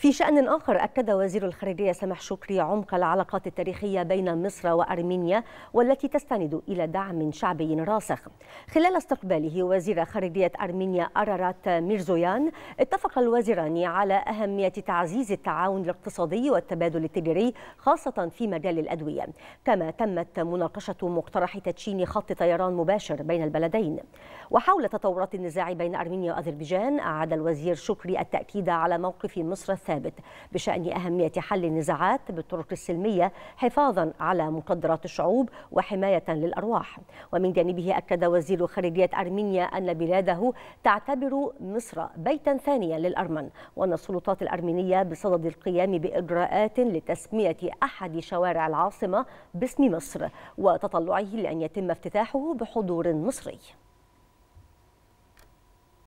في شأن آخر أكد وزير الخارجية سمح شكري عمق العلاقات التاريخية بين مصر وأرمينيا والتي تستند إلى دعم شعبي راسخ خلال استقباله وزير خارجية أرمينيا أرارات ميرزويان اتفق الوزيران على أهمية تعزيز التعاون الاقتصادي والتبادل التجاري خاصة في مجال الأدوية كما تمت مناقشة مقترح تدشين خط طيران مباشر بين البلدين وحول تطورات النزاع بين أرمينيا وأذربيجان أعاد الوزير شكري التأكيد على موقف مصر الثاني ثابت بشأن أهمية حل النزاعات بالطرق السلمية حفاظا على مقدرات الشعوب وحماية للأرواح ومن جانبه أكد وزير خارجية أرمينيا أن بلاده تعتبر مصر بيتا ثانيا للأرمن وأن السلطات الأرمينية بصدد القيام بإجراءات لتسمية أحد شوارع العاصمة باسم مصر وتطلعه لأن يتم افتتاحه بحضور مصري